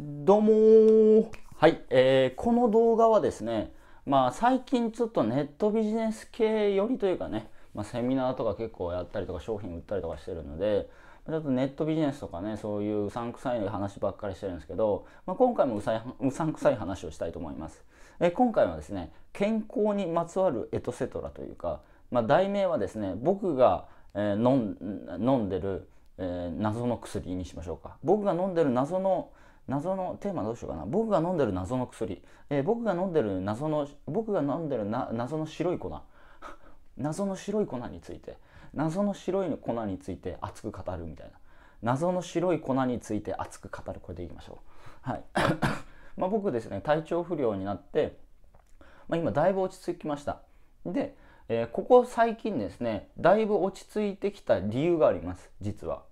どうもはい、えー、この動画はですね、まあ最近ちょっとネットビジネス系よりというかね、まあ、セミナーとか結構やったりとか商品売ったりとかしてるので、ちょっとネットビジネスとかね、そういううさんくさい話ばっかりしてるんですけど、まあ、今回もうさうさんくさい話をしたいと思います。え今回はですね、健康にまつわるエトセトラというか、まあ、題名はですね、僕が、えー、飲んでる、えー、謎の薬にしましょうか。僕が飲んでる謎の薬謎のテーマどうしようかな僕が飲んでる謎の薬、えー、僕が飲んでる謎の僕が飲んでるな謎の白い粉 謎の白い粉について謎の白い粉について熱く語るみたいな謎の白い粉について熱く語るこれでいきましょうはい まあ僕ですね体調不良になって、まあ、今だいぶ落ち着きましたで、えー、ここ最近ですねだいぶ落ち着いてきた理由があります実は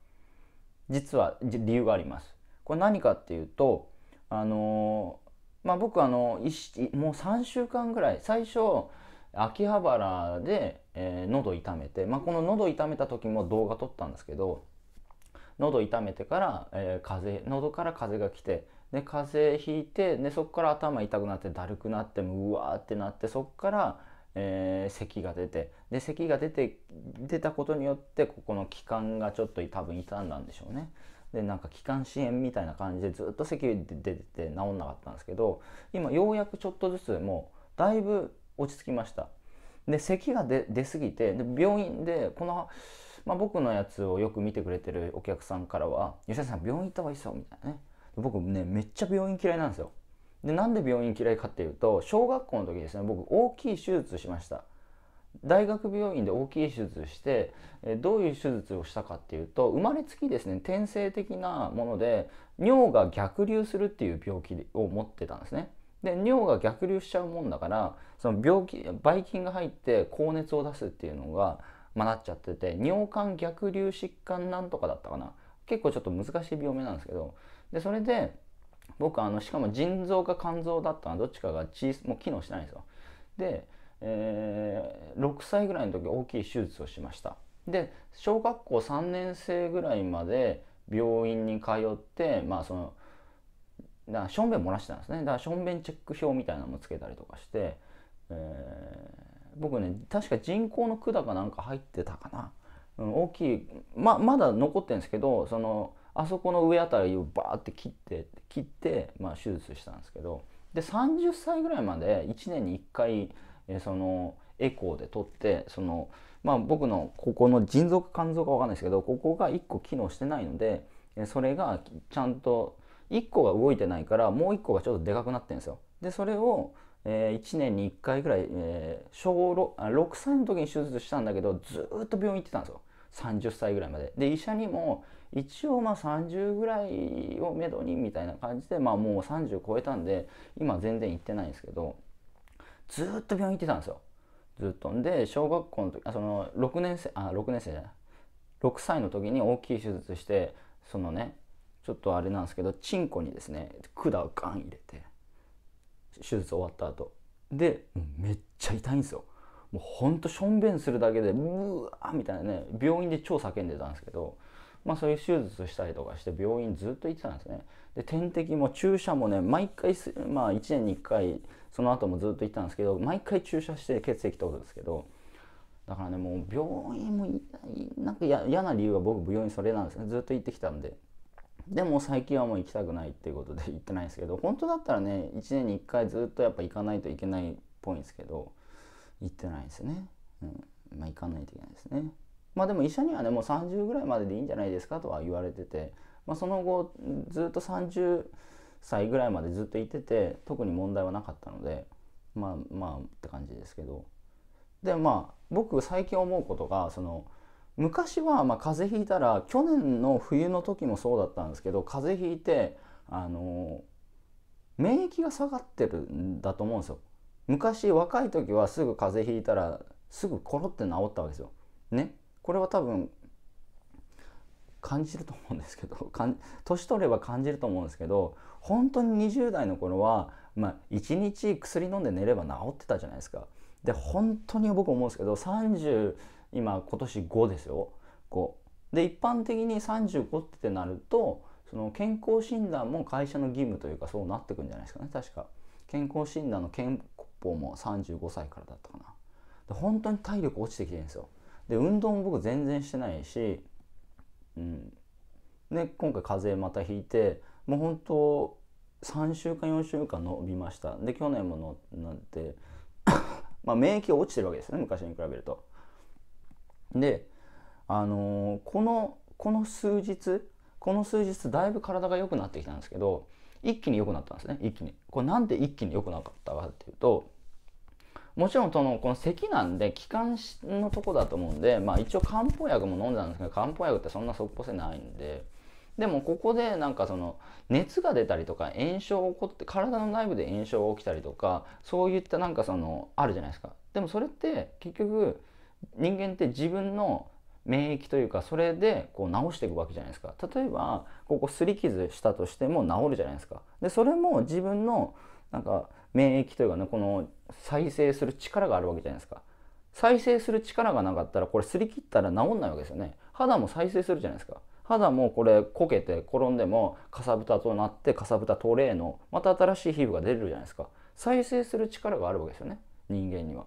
実は理由がありますこれ何かっていうとあのまあ、僕あのもう3週間ぐらい最初秋葉原で、えー、喉痛めて、まあ、この喉痛めた時も動画撮ったんですけど喉痛めてから、えー、風邪喉から風が来てで風邪ひいてでそこから頭痛くなってだるくなってうわーってなってそこから、えー、咳が出てで咳が出て出たことによってここの気管がちょっと多分傷んだんでしょうね。でなんか気管支炎みたいな感じでずっと咳で出てて治んなかったんですけど今ようやくちょっとずつもうだいぶ落ち着きましたで咳が出すぎてで病院でこの、まあ、僕のやつをよく見てくれてるお客さんからは「吉田さん病院行った方がいいっすよ」みたいなね僕ねめっちゃ病院嫌いなんですよでなんで病院嫌いかっていうと小学校の時ですね僕大きい手術しました大学病院で大きい手術してどういう手術をしたかっていうと生まれつきですね天性的なもので尿が逆流するっていう病気を持ってたんですね。で尿が逆流しちゃうもんだからその病気ばい菌が入って高熱を出すっていうのが、まあ、なっちゃってて尿管逆流疾患なんとかだったかな結構ちょっと難しい病名なんですけどでそれで僕あのしかも腎臓か肝臓だったのはどっちかが小もう機能してないんですよ。でえー、6歳ぐらいの時大きい手術をしましたで小学校3年生ぐらいまで病院に通ってまあそのだしょんべん漏らしてたんですねだからしょんべんチェック表みたいなのもつけたりとかして、えー、僕ね確か人工の管かなんか入ってたかな、うん、大きいままだ残ってるんですけどそのあそこの上あたりをバーって切って切って、まあ、手術したんですけどで30歳ぐらいまで1年に1回えそのエコーで撮ってその、まあ、僕のここの腎臓か肝臓か分かんないですけどここが1個機能してないので、えそれがちゃんと1個が動いてないからもう1個がちょっとでかくなってるんですよ。でそれをえ1年に1回ぐらい、え小 6, あ6歳の時に手術したんだけどずっと病院行ってたんですよ30歳ぐらいまでで医者にも一応まあ30ぐらいをめどにみたいな感じでまあもう30超えたんで今全然行ってないんですけどずっと病院行ってたんですよずっとで小学校の時あその6年生あ6年生じゃない6歳の時に大きい手術してそのねちょっとあれなんですけどチンコにですね管をガン入れて手術終わった後でめっちゃ痛いんですよもうほんとしょんべんするだけでうわーみたいなね病院で超叫んでたんですけどまあそういう手術したりとかして病院ずっと行ってたんですねで点滴も注射もね毎回まあ1年に1回その後もずっと行ったんですけど毎回注射して血液取るんですけどだからねもう病院もなんか嫌な理由は僕病院それなんですねずっと行ってきたんででも最近はもう行きたくないっていうことで 行ってないんですけど本当だったらね1年に1回ずっとやっぱ行かないといけないっぽいんですけど行ってないですね、うん、まあ行かないといけないですねまあでも医者にはねもう30ぐらいまででいいんじゃないですかとは言われてて、まあ、その後ずっと30歳ぐらいまでずっといてて特に問題はなかったのでまあまあって感じですけどでまあ僕最近思うことがその昔はまあ風邪ひいたら去年の冬の時もそうだったんですけど風邪ひいてあの免疫が下がってるんだと思うんですよ昔若い時はすぐ風邪ひいたらすぐコロって治ったわけですよ。ねこれは多分感じると思うんですけど年取れば感じると思うんですけど本当に20代の頃は、まあ、1日薬飲んで寝れば治ってたじゃないですか。で本当に僕思うんですけど30今今年5ですよ5。で一般的に35ってなるとその健康診断も会社の義務というかそうなってくんじゃないですかね確か健康診断の憲法も35歳からだったかなで本当に体力落ちてきてるんですよで運動も僕全然してないしうんで今回風邪またひいてもう本当3週間4週間伸びましたで去年も乗なんて まあ免疫が落ちてるわけですね昔に比べると。であのー、このこの数日この数日だいぶ体が良くなってきたんですけど一気に良くなったんですね一気に。これなんで一気に良くなかったかっていうともちろんそのこの咳なんで気管のとこだと思うんで、まあ、一応漢方薬も飲んでたんですけど漢方薬ってそんな即効性ないんで。でもここでなんかその熱が出たりとか炎症起こって体の内部で炎症が起きたりとかそういったなんかそのあるじゃないですかでもそれって結局人間って自分の免疫というかそれでこう治していくわけじゃないですか例えばここ擦り傷したとしても治るじゃないですかでそれも自分のなんか免疫というかねこの再生する力があるわけじゃないですか再生する力がなかったらこれ擦り切ったら治んないわけですよね肌も再生するじゃないですか肌もこれこけて転んでもかさぶたとなってかさぶたトレーのまた新しい皮膚が出るじゃないですか再生する力があるわけですよね人間には。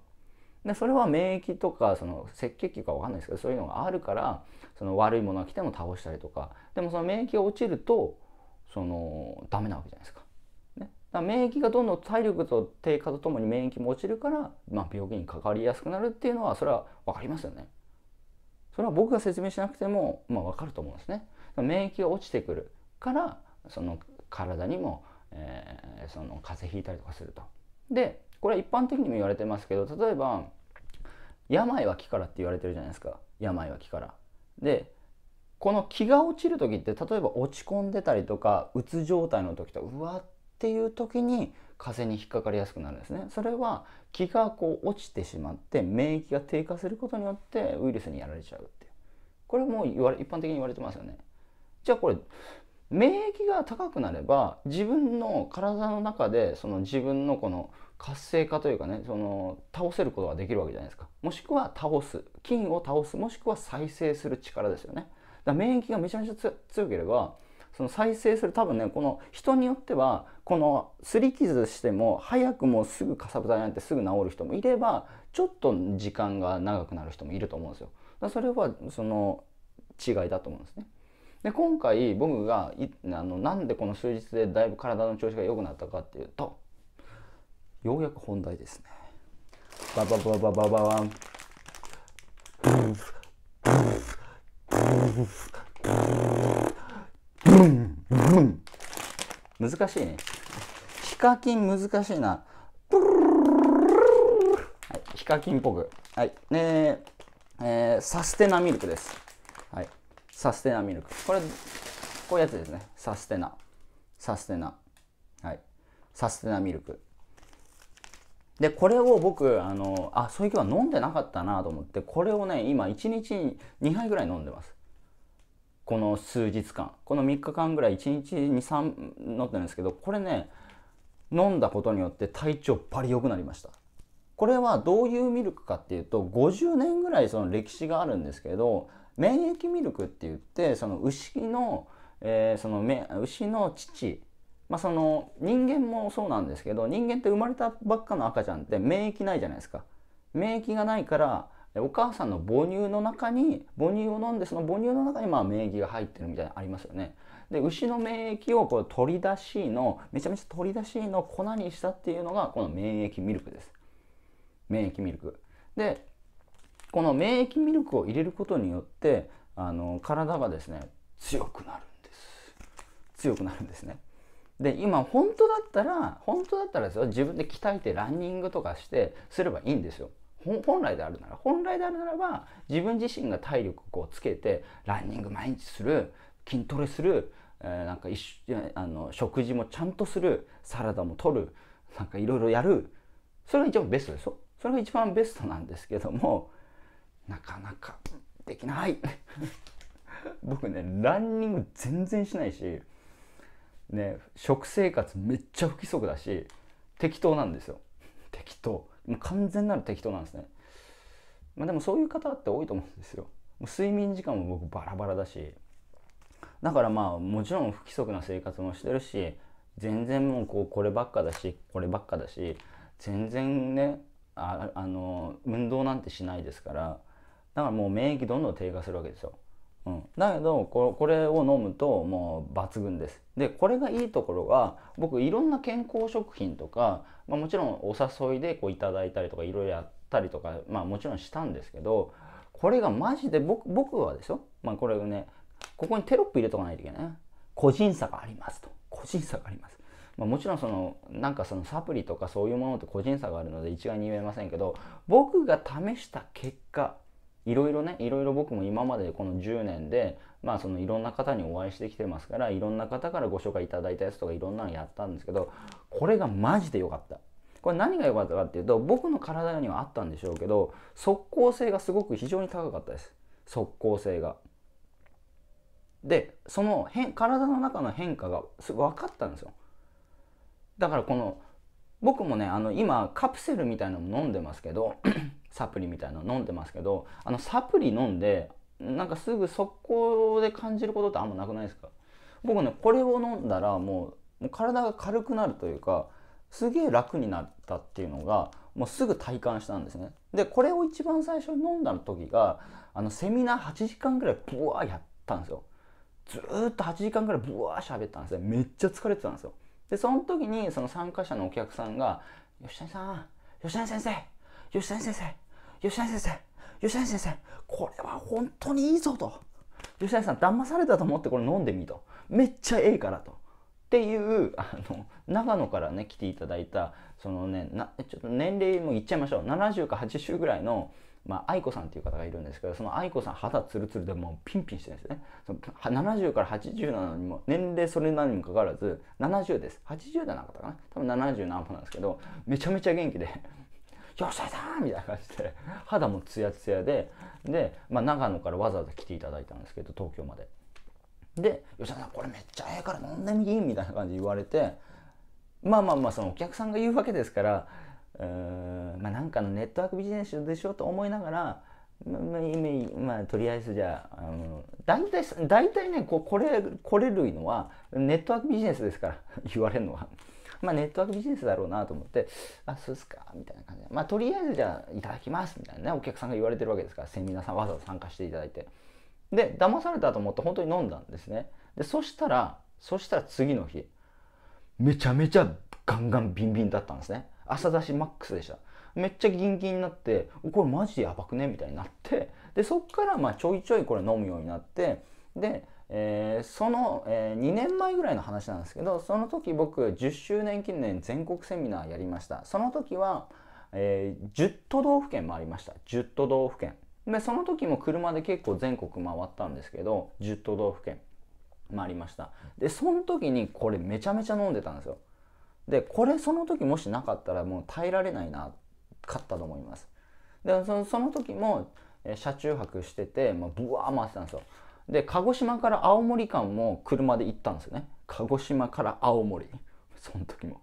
でそれは免疫とかその赤血球か分かんないですけどそういうのがあるからその悪いものが来ても倒したりとかでもその免疫が落ちるとそのダメなわけじゃないですか。ね、だから免疫がどんどん体力と低下とともに免疫も落ちるから、まあ、病気にかかりやすくなるっていうのはそれは分かりますよね。それは僕が説明しなくても、まあ、分かると思うんですね。免疫が落ちてくるからその体にも、えー、その風邪ひいたりとかすると。でこれは一般的にも言われてますけど例えば病は気からって言われてるじゃないですか病は気から。でこの気が落ちる時って例えば落ち込んでたりとかうつ状態の時とうわっっていう時に風に引っかかりやすくなるんですねそれは気がこう落ちてしまって免疫が低下することによってウイルスにやられちゃうっていうこれも言われ一般的に言われてますよねじゃあこれ免疫が高くなれば自分の体の中でその自分のこの活性化というかねその倒せることができるわけじゃないですかもしくは倒す菌を倒すもしくは再生する力ですよねだから免疫がめちゃめちゃ強ければその再生する多分ねこの人によってはこの擦り傷しても早くもうすぐかさぶたになってすぐ治る人もいればちょっと時間が長くなる人もいると思うんですよ。だそれはその違いだと思うんですね。で今回僕がいあのなんでこの数日でだいぶ体の調子が良くなったかっていうとようやく本題ですね。バババババババン。ブンブン難しいねヒカキン難しいなはいヒカキンっぽくはいねえー、サステナミルクですはいサステナミルクこれこういうやつですねサステナサステナはいサステナミルクでこれを僕あのあそういう日は飲んでなかったなと思ってこれをね今1日に2杯ぐらい飲んでますこの数日間この3日間ぐらい1日23飲んでるんですけどこれね飲んだことによって体調バリ良くなりましたこれはどういうミルクかっていうと50年ぐらいその歴史があるんですけど免疫ミルクって言ってその牛の,、えー、その牛の乳まあ、その人間もそうなんですけど人間って生まれたばっかの赤ちゃんって免疫ないじゃないですか免疫がないからお母さんの母乳の中に母乳を飲んでその母乳の中にまあ免疫が入ってるみたいなのありますよね。で牛の免疫をこう取り出しのめちゃめちゃ取り出しの粉にしたっていうのがこの免疫ミルクです。免疫ミルク。でこの免疫ミルクを入れることによってあの体がですね強くなるんです。強くなるんですね。で今本当だったら本当だったらですよ自分で鍛えてランニングとかしてすればいいんですよ。本来であるなら本来であるならば自分自身が体力をつけてランニング毎日する筋トレする、えー、なんか一あの食事もちゃんとするサラダも取るなんかいろいろやるそれが一番ベストでしょそれが一番ベストなんですけどもなかなかできない 僕ねランニング全然しないし、ね、食生活めっちゃ不規則だし適当なんですよ適当もう完全なる適当なんですね。まあ、でもそういう方って多いと思うんですよ。もう睡眠時間も僕バラバラだしだからまあもちろん不規則な生活もしてるし全然もうこうこればっかだしこればっかだし全然ねああの運動なんてしないですからだからもう免疫どんどん低下するわけですよ。うん、だけどこれを飲むともう抜群ですでこれがいいところが僕いろんな健康食品とか、まあ、もちろんお誘いでこういただいたりとかいろいろやったりとか、まあ、もちろんしたんですけどこれがマジで僕僕はですよ、まあ、これねここにテロップ入れとかないといけない個人差がありますと個人差がありますまあ、もちろんそのなんかそのサプリとかそういうものって個人差があるので一概に言えませんけど僕が試した結果いろいろねいろいろ僕も今までこの10年でまあそのいろんな方にお会いしてきてますからいろんな方からご紹介いただいたやつとかいろんなのやったんですけどこれがマジで良かったこれ何が良かったかっていうと僕の体にはあったんでしょうけど即効性がすごく非常に高かったです即効性がでその変体の中の変化が分かったんですよだからこの僕もねあの今カプセルみたいなの飲んでますけど サプリみたいなの飲んでますけどあのサプリ飲んでなんかすぐ速攻で感じることってあんまなくないですか僕ねこれを飲んだらもう体が軽くなるというかすげえ楽になったっていうのがもうすぐ体感したんですねでこれを一番最初に飲んだ時があのセミナー8時間ぐらいブワーやったんですよずっと8時間ぐらいブワー喋ったんですねめっちゃ疲れてたんですよでその時にその参加者のお客さんが「吉谷さん吉谷先生吉谷先生吉谷先生吉谷先生これは本当にいいぞ」と「吉谷さん騙されたと思ってこれ飲んでみ」と「めっちゃええから」と。っていうあの長野からね来ていただいたそのねなちょっと年齢も言っちゃいましょう70か80ぐらいのまあ、愛子さんっていう方がいるんですけどその愛子さん肌ツルツルでもうピンピンしてるんですねその70から80なのにも年齢それなのにもかかわらず70です80だなかったかな多分70何歩なんですけどめちゃめちゃ元気で「よっしゃだ!」みたいな感じで肌もツヤツヤでで、まあ、長野からわざわざ来ていただいたんですけど東京までで「よ吉田さんこれめっちゃええから飲んでみみたいな感じで言われてまあまあまあそのお客さんが言うわけですからうまあ、なんかのネットワークビジネスでしょと思いながら、まあ、まあまあとりあえずじゃああの大体たいねここれこれ類のはネットワークビジネスですから 言われるのは。まあ、ネットワークビジネスだろうなと思って、あ、そうですか、みたいな感じで。まあ、とりあえずじゃあ、いただきます、みたいなね、お客さんが言われてるわけですから、セミナーさんわざわざ参加していただいて。で、騙されたと思って本当に飲んだんですね。で、そしたら、そしたら次の日、めちゃめちゃガンガンビンビンだったんですね。朝出しマックスでしためっちゃギンギンになってこれマジでやばくねみたいになってでそっからまあちょいちょいこれ飲むようになってで、えー、その、えー、2年前ぐらいの話なんですけどその時僕10周年記念全国セミナーやりましたその時は、えー、10都道府県回りました10都道府県でその時も車で結構全国回ったんですけど10都道府県回りましたでその時にこれめちゃめちゃ飲んでたんですよでこれその時もしなかったらもう耐えられないなかったと思いますでそのその時も車中泊してて、まあ、ブワー回ってたんですよで鹿児島から青森間も車で行ったんですよね鹿児島から青森 その時も、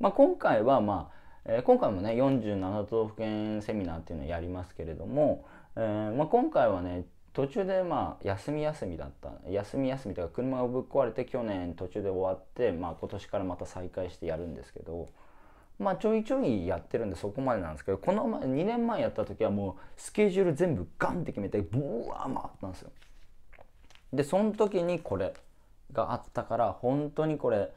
まあ、今回はまあえ今回もね47都道府県セミナーっていうのをやりますけれども、えー、まあ、今回はね途中でまあ休み休みだった休み休みというか車をぶっ壊れて去年途中で終わって、まあ、今年からまた再開してやるんですけどまあちょいちょいやってるんでそこまでなんですけどこの前2年前やった時はもうスケジュール全部ガンって決めてブワー回ったんですよ。でその時にこれがあったから本当にこれ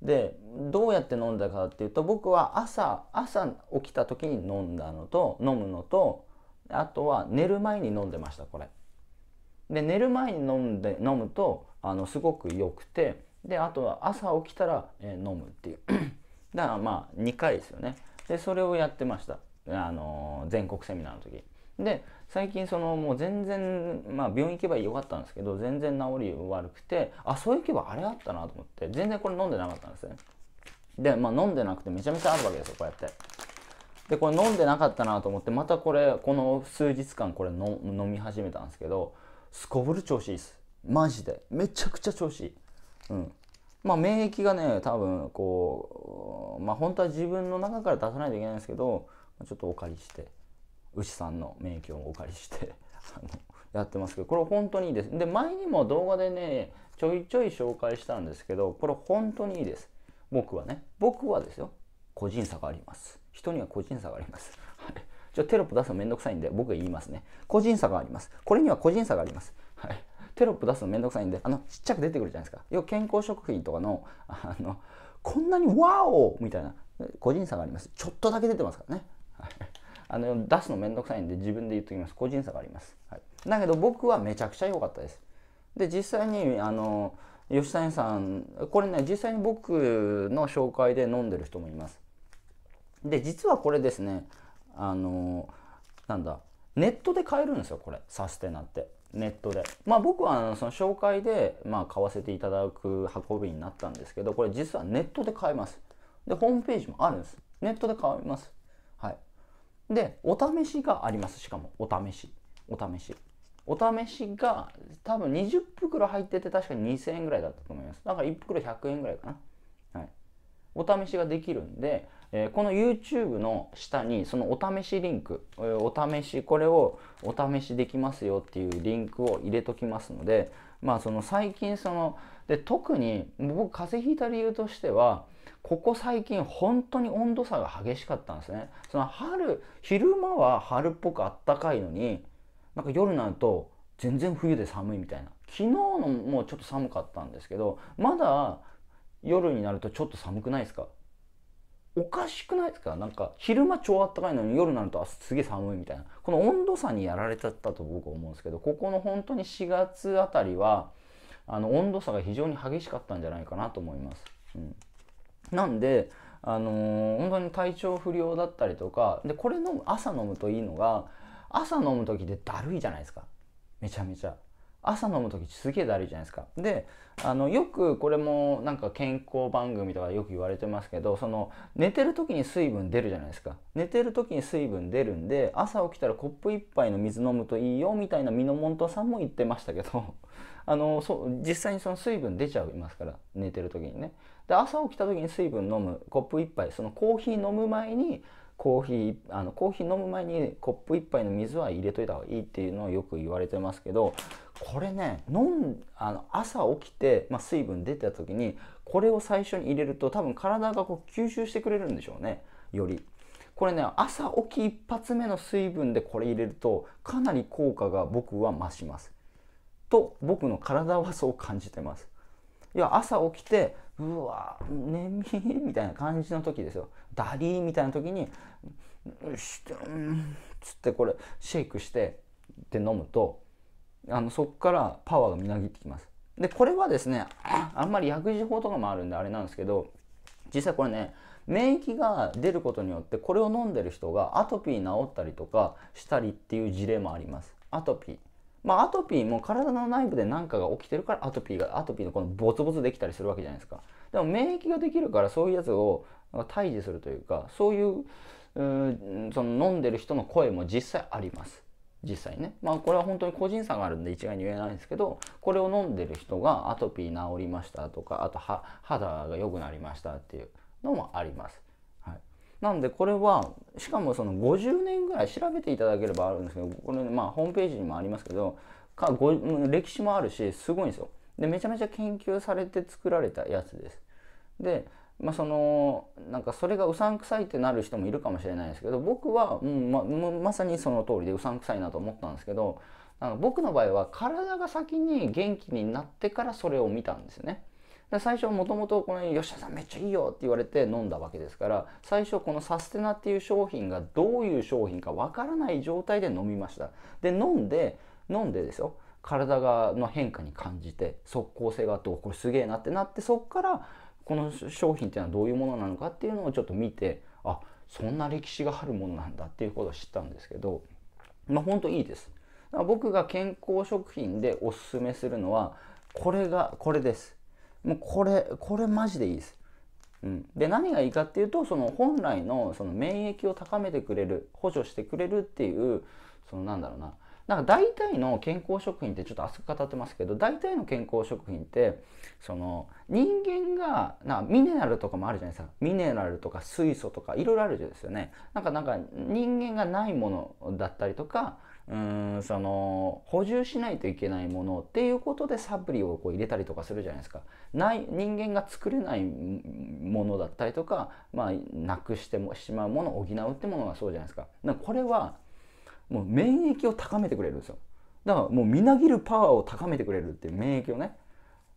でどうやって飲んだかっていうと僕は朝朝起きた時に飲んだのと飲むのとあとは寝る前に飲んでましたこれ。で寝る前に飲んで飲むとあのすごく良くてであとは朝起きたら、えー、飲むっていう だからまあ2回ですよねでそれをやってました、あのー、全国セミナーの時で最近そのもう全然、まあ、病院行けばよかったんですけど全然治り悪くてあそういけばあれあったなと思って全然これ飲んでなかったんですねでまあ飲んでなくてめちゃめちゃあるわけですよこうやってでこれ飲んでなかったなと思ってまたこれこの数日間これ飲み始めたんですけどすこぶる調子いいですマジでめちゃくちゃ調子いい、うん、まあ免疫がね多分こうまあ本当は自分の中から出さないといけないんですけどちょっとお借りして牛さんの免疫をお借りして あのやってますけどこれ本当にいいですで前にも動画でねちょいちょい紹介したんですけどこれ本当にいいです僕はね僕はですよ個人差があります人には個人差がありますちょテロップ出すのめんどくさいんで、僕が言いますね。個人差があります。これには個人差があります。はい。テロップ出すのめんどくさいんで、あの、ちっちゃく出てくるじゃないですか。要は健康食品とかの、あの、こんなにワオみたいな、個人差があります。ちょっとだけ出てますからね。はい。あの、出すのめんどくさいんで自分で言っときます。個人差があります。はい。だけど僕はめちゃくちゃ良かったです。で、実際に、あの、吉谷さん、これね、実際に僕の紹介で飲んでる人もいます。で、実はこれですね、あのなんだネットで買えるんですよこれサステナってネットでまあ僕はその紹介で、まあ、買わせていただく運びになったんですけどこれ実はネットで買えますでホームページもあるんですネットで買えますはいでお試しがありますしかもお試しお試しお試しが多分20袋入ってて確かに2000円ぐらいだったと思いますだから1袋100円ぐらいかなお試しができるんで、えー、この YouTube の下にそのお試しリンク、えー、お試しこれをお試しできますよっていうリンクを入れときますのでまあその最近そので特に僕風邪ひいた理由としてはここ最近本当に温度差が激しかったんですねその春昼間は春っぽくあったかいのになんか夜になると全然冬で寒いみたいな昨日のもうちょっと寒かったんですけどまだ夜になるとちょっと寒くないですかおかしくないですかなんか昼間超あったかいのに夜になるとすげえ寒いみたいなこの温度差にやられちゃったと僕は思うんですけどここの本当に4月あたりはあの温度差が非常に激しかったんじゃないかなと思います。うん、なんであのー、本当に体調不良だったりとかでこれ飲む朝飲むといいのが朝飲む時でだるいじゃないですかめちゃめちゃ。朝飲む時すげえだるいじゃないですか。であのよくこれもなんか健康番組とかよく言われてますけどその寝てる時に水分出るじゃないですか寝てる時に水分出るんで朝起きたらコップ1杯の水飲むといいよみたいなミノモントさんも言ってましたけど あのそ実際にその水分出ちゃいますから寝てる時にね。で朝起きた時に水分飲むコップ1杯そのコーヒー飲む前にコーヒーあのコーヒー飲む前にコップ1杯の水は入れといた方がいいっていうのをよく言われてますけどこれね飲んあの朝起きて、まあ、水分出た時にこれを最初に入れると多分体がこう吸収してくれるんでしょうねよりこれね朝起き一発目の水分でこれ入れるとかなり効果が僕は増しますと僕の体はそう感じてますいや朝起きてうわ眠いみたいな感じの時ですよダリーみたいな時に「うっつってこれシェイクしてって飲むとあのそこからパワーがみなぎってきます。でこれはですね あんまり薬事法とかもあるんであれなんですけど実際これね免疫が出ることによってこれを飲んでる人がアトピー治ったりとかしたりっていう事例もあります。アトピーまあ、アトピーも体の内部で何かが起きてるからアトピーがアトピーのこのボツボツできたりするわけじゃないですかでも免疫ができるからそういうやつを退治するというかそういうその飲んでる人の声も実際あります実際ねまあこれは本当に個人差があるんで一概に言えないんですけどこれを飲んでる人がアトピー治りましたとかあと肌が良くなりましたっていうのもあります。はい、なのでこれはしかもその50年ぐらい調べていただければあるんですけどこれ、まあ、ホームページにもありますけどか歴史もあるしすごいんですよ。でめちゃめちゃ研究されて作られたやつです。でまあ、そのなんかそれがうさんくさいってなる人もいるかもしれないですけど僕は、うんま、まさにその通りでうさんくさいなと思ったんですけどあの僕の場合は体が先に元気になってからそれを見たんですね。で最初もともとこの「吉田さんめっちゃいいよ」って言われて飲んだわけですから最初このサステナっていう商品がどういう商品かわからない状態で飲みました。で飲んで飲んでですよ体がの変化に感じて即効性があってこれすげえなってなってそっからこの商品っていうのはどういうものなのかっていうのをちょっと見てあそんな歴史があるものなんだっていうことを知ったんですけどまあほんといいです。僕が健康食品でおすすめするのはこれがこれです。もうこれこれマジでいいです。うん、で何がいいかっていうとその本来のその免疫を高めてくれる補助してくれるっていうそのなんだろうななんか大体の健康食品ってちょっと熱く語ってますけど大体の健康食品ってその人間がなミネラルとかもあるじゃないですかミネラルとか水素とかいろいろあるじゃないですよねなんかなんか人間がないものだったりとかうんその補充しないといけないものっていうことでサプリをこう入れたりとかするじゃないですかない人間が作れないものだったりとか、まあ、なくしてもしまうものを補うってものがそうじゃないですかかこれはもう免疫を高めてくれるんですよだからもうみなぎるパワーを高めてくれるっていう免疫をね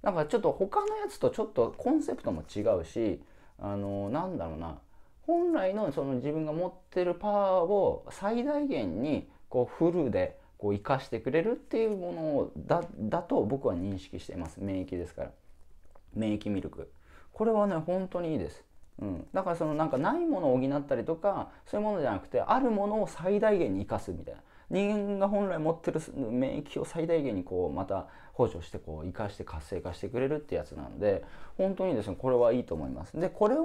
だからちょっと他のやつとちょっとコンセプトも違うしあのなんだろうな本来のその自分が持ってるパワーを最大限にこうフルでこう生かしてくれるっていうものだと僕は認識しています免疫ですから免疫ミルクこれはね本当にいいですうん、だからそのなんかないものを補ったりとかそういうものじゃなくてあるものを最大限に生かすみたいな人間が本来持ってる免疫を最大限にこうまた補助してこう生かして活性化してくれるってやつなんで本当にですねこれはいいと思いますでこれを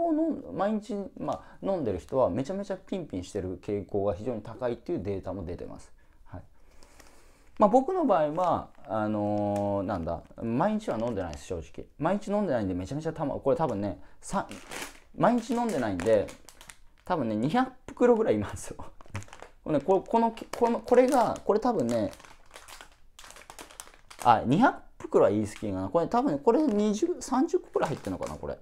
毎日、まあ、飲んでる人はめちゃめちゃピンピンしてる傾向が非常に高いっていうデータも出てます、はいまあ、僕の場合はあのー、なんだ毎日は飲んでないです正直毎日飲んでないんでめちゃめちゃたまこれ多分ね毎日飲んでないんで、多分ね、200袋ぐらいいますよ。この、この、この、これが、これ多分ね、あ、200袋はいい過きかな。これ多分、これ20、30個くらい入ってるのかな、これ。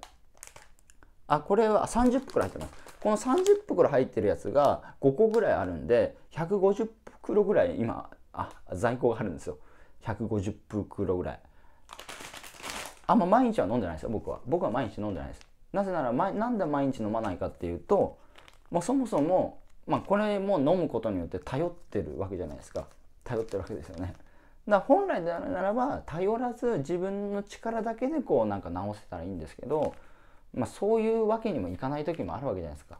あ、これは30袋入ってます。この30袋入ってるやつが5個ぐらいあるんで、150袋ぐらい今、あ、在庫があるんですよ。150袋ぐらい。あんま毎日は飲んでないですよ、僕は。僕は毎日飲んでないです。なぜなら、何なんで毎日飲まないかっていうと、まあ、そもそも、まあ、これも飲むことによって頼ってるわけじゃないですか頼ってるわけですよねだから本来であるならば頼らず自分の力だけでこうなんか治せたらいいんですけど、まあ、そういうわけにもいかない時もあるわけじゃないですか、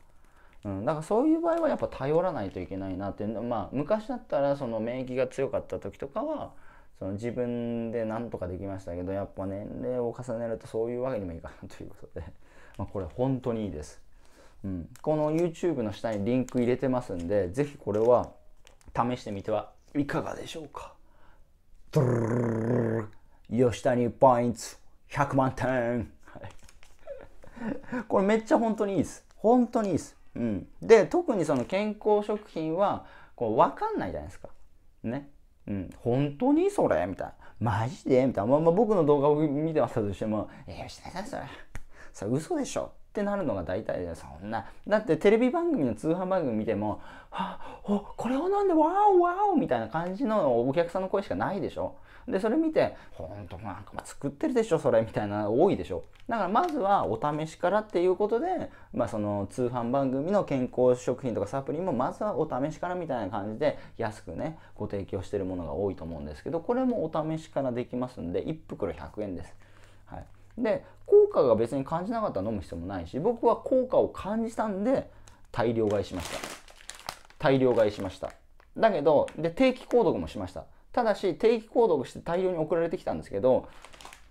うん、だからそういう場合はやっぱ頼らないといけないなって、まあ、昔だったらその免疫が強かった時とかはその自分で何とかできましたけどやっぱ年齢を重ねるとそういうわけにもいかないということで。まあ、これ本当にいいです。うん、この YouTube の下にリンク入れてますんで、ぜひこれは試してみてはいかがでしょうか。ドルルルルル吉谷ポイント100万点これめっちゃ本当にいいです。本当にいいです。うん、で、特にその健康食品はこう分かんないじゃないですか。ね。うん、本当にそれみたいな。マジでみたいな。まあ、まあ、僕の動画を見てましたとしても、えー、吉谷さんそれ。さ嘘でしょってなるのが大体でそんなだってテレビ番組の通販番組見ても「はおこれを飲んでワオワオ」みたいな感じのお客さんの声しかないでしょでそれ見て「ほんとなんか作ってるでしょそれ」みたいな多いでしょだからまずはお試しからっていうことで、まあ、その通販番組の健康食品とかサプリもまずはお試しからみたいな感じで安くねご提供してるものが多いと思うんですけどこれもお試しからできますんで1袋100円です。はいで効果が別に感じなかったら飲む必要もないし僕は効果を感じたんで大量買いしました大量買いしましただけどで定期購読もしましたただし定期購読して大量に送られてきたんですけど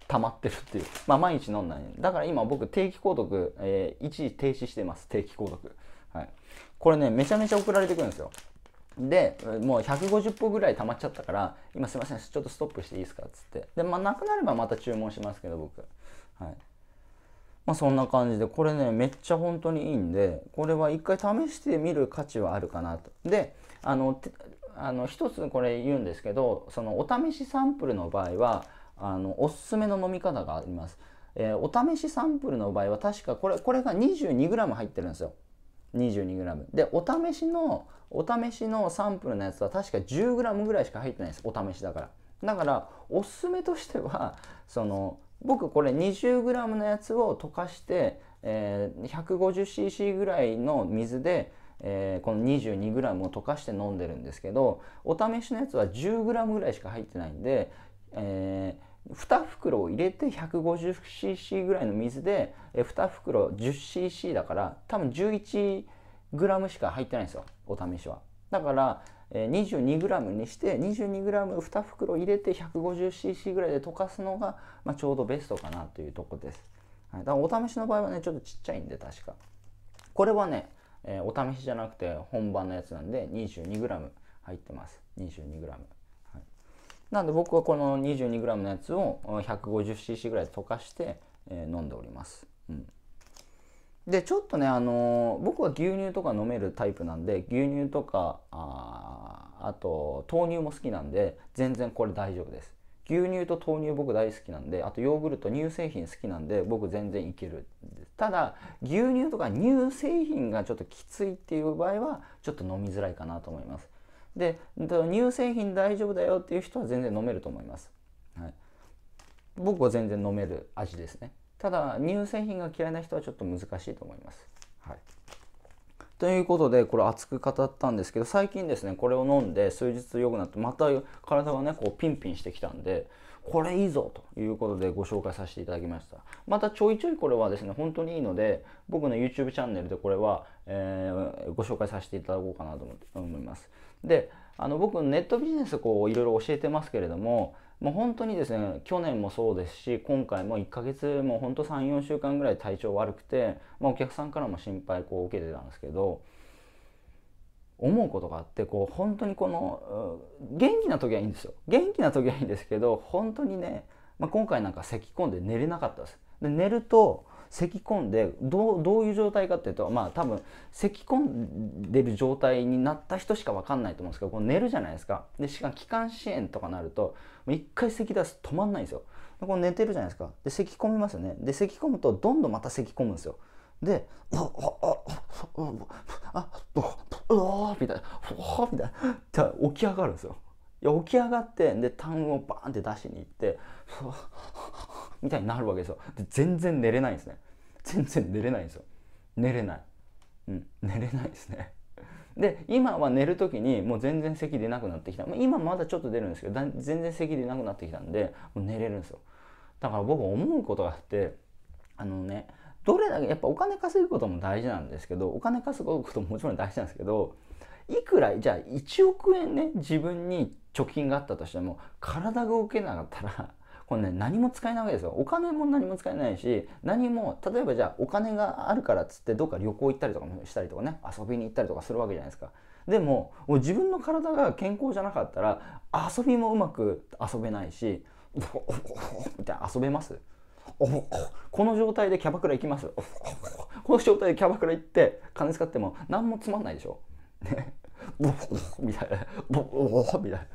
溜まってるっていうまあ毎日飲んないだから今僕定期購読、えー、一時停止してます定期購読はいこれねめちゃめちゃ送られてくるんですよでもう150歩ぐらい溜まっちゃったから今すいませんちょっとストップしていいですかっつってでまあなくなればまた注文しますけど僕はいまあそんな感じでこれねめっちゃ本当にいいんでこれは一回試してみる価値はあるかなとであのあの一つこれ言うんですけどそのお試しサンプルの場合はあのおすすめの飲み方があります、えー、お試しサンプルの場合は確かこれこれが 22g 入ってるんですよ 22g でお試しのお試しのサンプルのやつは確か 10g ぐらいしか入ってないですお試しだからだからおすすめとしては その僕これ 20g のやつを溶かして、えー、150cc ぐらいの水で、えー、この 22g を溶かして飲んでるんですけどお試しのやつは 10g ぐらいしか入ってないんで、えー2袋を入れて 150cc ぐらいの水で2袋 10cc だから多分 11g しか入ってないんですよお試しはだから 22g にして 22g2 袋入れて 150cc ぐらいで溶かすのが、まあ、ちょうどベストかなというとこです、はい、だからお試しの場合はねちょっとちっちゃいんで確かこれはね、えー、お試しじゃなくて本番のやつなんで 22g 入ってます 22g なんで僕はこの 22g のやつを 150cc ぐらいで溶かして、えー、飲んでおります、うん、でちょっとね、あのー、僕は牛乳とか飲めるタイプなんで牛乳とかああと豆乳も好きなんで全然これ大丈夫です牛乳と豆乳僕大好きなんであとヨーグルト乳製品好きなんで僕全然いけるただ牛乳とか乳製品がちょっときついっていう場合はちょっと飲みづらいかなと思いますで乳製品大丈夫だよっていう人は全然飲めると思います、はい、僕は全然飲める味ですねただ乳製品が嫌いな人はちょっと難しいと思います、はい、ということでこれ熱く語ったんですけど最近ですねこれを飲んで数日良くなってまた体がねこうピンピンしてきたんでこれいいぞということでご紹介させていただきましたまたちょいちょいこれはですね本当にいいので僕の YouTube チャンネルでこれは、えー、ご紹介させていただこうかなと思いますであの僕ネットビジネスこういろいろ教えてますけれどももう本当にですね去年もそうですし今回も1ヶ月もう本当34週間ぐらい体調悪くて、まあ、お客さんからも心配こう受けてたんですけど思うことがあってこう本当にこの元気な時はいいんですよ元気な時はいいんですけど本当にね、まあ、今回なんか咳き込んで寝れなかったです。で寝ると咳き込んでどうどういう状態かっていうとまあ多分咳き込んでる状態になった人しか分かんないと思うんですけどこう寝るじゃないですかでしかも気管支炎とかなると一回咳出すと止まんないんですよでこう寝てるじゃないですかで咳き込みますよねで咳き込むとどんどんまた咳き込むんですよで「あっあっあっうっみっいっうっみっいっ起き上がるんですよ。っや起き上がってっ痰をバーンって出しに行って「っわっみたいになるわけですよで全然寝れないんですね全然寝れないんですよ寝れないうん寝れないですねで今は寝る時にもう全然咳出なくなってきた今まだちょっと出るんですけど全然咳出なくなってきたんでもう寝れるんですよだから僕思うことがあってあのねどれだけやっぱお金稼ぐことも大事なんですけどお金稼ぐことももちろん大事なんですけどいくらじゃあ1億円ね自分に貯金があったとしても体が動けなかったらこれね何も使えないわけですよお金も何も使えないし何も例えばじゃあお金があるからっつってどっか旅行行ったりとかもしたりとかね遊びに行ったりとかするわけじゃないですかでも自分の体が健康じゃなかったら遊びもうまく遊べないしおみたいな遊べますこの状態でキャバクラ行きますこの状態でキャバクラ行って金使っても何もつまんないでしょみたいな「みたいな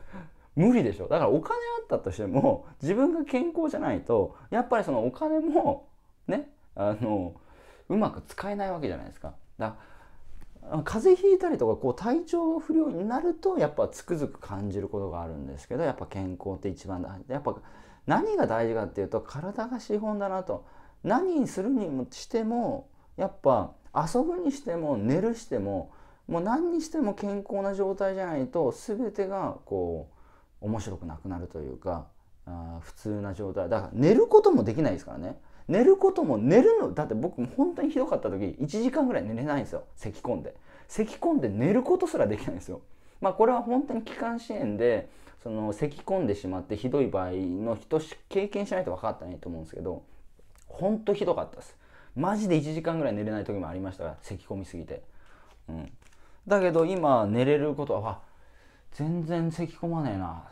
無理でしょだからお金あったとしても自分が健康じゃないとやっぱりそのお金もねあのうまく使えないわけじゃないですか。だ風邪ひいたりとかこう体調不良になるとやっぱつくづく感じることがあるんですけどやっぱ健康って一番大事やっぱ何が大事かっていうと体が資本だなと何にするにしてもやっぱ遊ぶにしても寝るしてももう何にしても健康な状態じゃないと全てがこう面白くなくなるというかあ普通な状態だから寝ることもできないですからね寝ることも寝るのだって僕本当にひどかった時1時間ぐらい寝れないんですよ咳き込んで咳き込んで寝ることすらできないんですよまあこれは本当に気管支炎でその咳き込んでしまってひどい場合の人経験しないと分かったねと思うんですけど本当ひどかったですマジで1時間ぐらい寝れない時もありましたが咳き込みすぎてうんだけど今寝れることは全然咳き込まねえな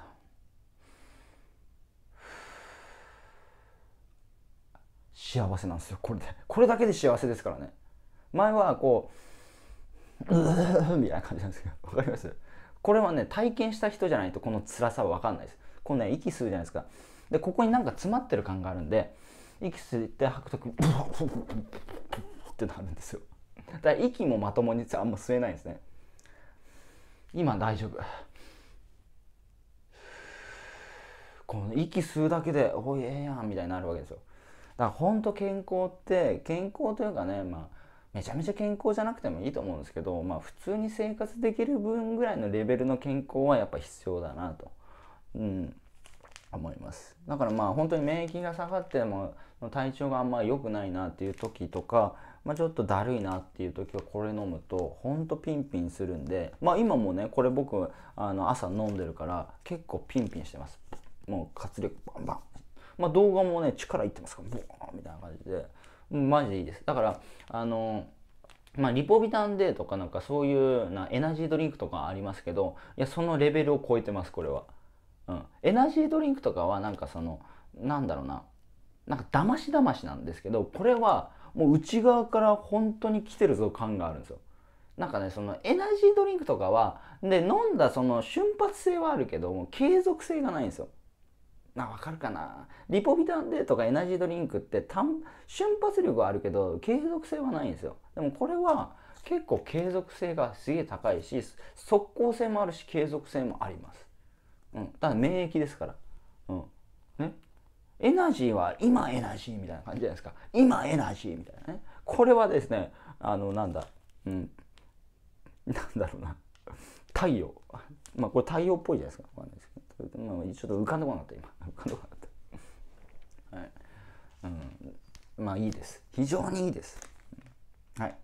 幸せなんですよこれでこれだけで幸せですからね前はこううーみたいな感じなんですけどわかりますこれはね体験した人じゃないとこの辛さは分かんないですこのね息吸うじゃないですかでここになんか詰まってる感があるんで息吸って吐く時ブワッってなるんですよだから息もまともにあんま吸えないんですね今大丈夫この息吸うだけで「おいええやん」みたいになるわけですよだから本当健康って健康というかねまあめちゃめちゃ健康じゃなくてもいいと思うんですけど、まあ、普通に生活できる分ぐらいのレベルの健康はやっぱ必要だなと、うん、思いますだからまあ本当に免疫が下がっても体調があんま良くないなっていう時とか、まあ、ちょっとだるいなっていう時はこれ飲むとほんとピンピンするんで、まあ、今もねこれ僕あの朝飲んでるから結構ピンピンしてますもう活力バンバンまあ、動画もね、力いってますから、ボーンみたいな感じで、うん、マジでいいです。だから、あの、まあ、リポビタンデーとかなんかそういうなエナジードリンクとかありますけど、いや、そのレベルを超えてます、これは。うん。エナジードリンクとかはなんかその、なんだろうな、なんかだましだましなんですけど、これはもう内側から本当に来てるぞ感があるんですよ。なんかね、そのエナジードリンクとかは、で、飲んだその瞬発性はあるけども、継続性がないんですよ。な分かるかなリポビタン D とかエナジードリンクって単瞬発力はあるけど継続性はないんですよでもこれは結構継続性がすげえ高いし即効性もあるし継続性もあります、うん、ただ免疫ですから、うんね、エナジーは今エナジーみたいな感じじゃないですか今エナジーみたいなねこれはですねあのなんだうんなんだろうな太陽まあこれ太陽っぽいじゃないですかわかんないですまあ、ちょっと浮かんでこなかった今 浮かんでこなかったはい、うん、まあいいです非常にいいです、はい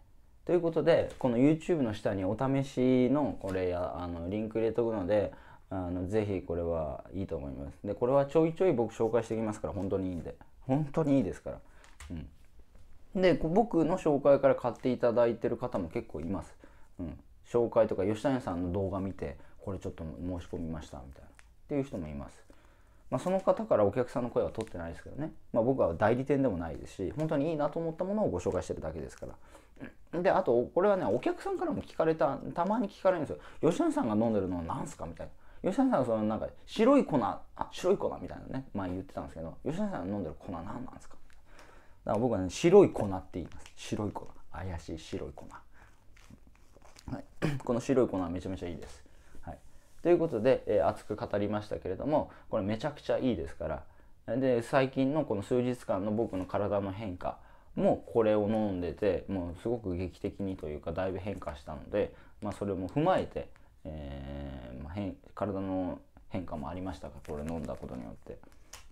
ということでこの YouTube の下にお試しのこれやあのリンク入れとくのであのぜひこれはいいと思いますでこれはちょいちょい僕紹介していきますから本当にいいんで本当にいいですから、うん、で僕の紹介から買っていただいてる方も結構います、うん、紹介とか吉谷さんの動画見てこれちょっと申し込みましたみたいなっていう人もいます。まあ、その方からお客さんの声は取ってないですけどね、まあ、僕は代理店でもないですし本当にいいなと思ったものをご紹介してるだけですからであとこれはねお客さんからも聞かれたたまに聞かれるんですよ吉野さんが飲んでるのは何すかみたいな吉野さんはそのなんか白い粉あ白い粉みたいなね前、言ってたんですけど吉野さんが飲んでる粉何なんですかだから僕はね白い粉って言います白い粉怪しい白い粉、はい、この白い粉はめちゃめちゃいいですということで、えー、熱く語りましたけれどもこれめちゃくちゃいいですからで最近のこの数日間の僕の体の変化もこれを飲んでてもうすごく劇的にというかだいぶ変化したので、まあ、それも踏まえて、えーまあ変、体の変化もありましたがこれ飲んだことによって、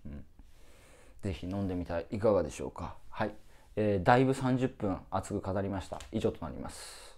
うん、是非飲んでみたいいかがでしょうかはい、えー、だいぶ30分熱く語りました以上となります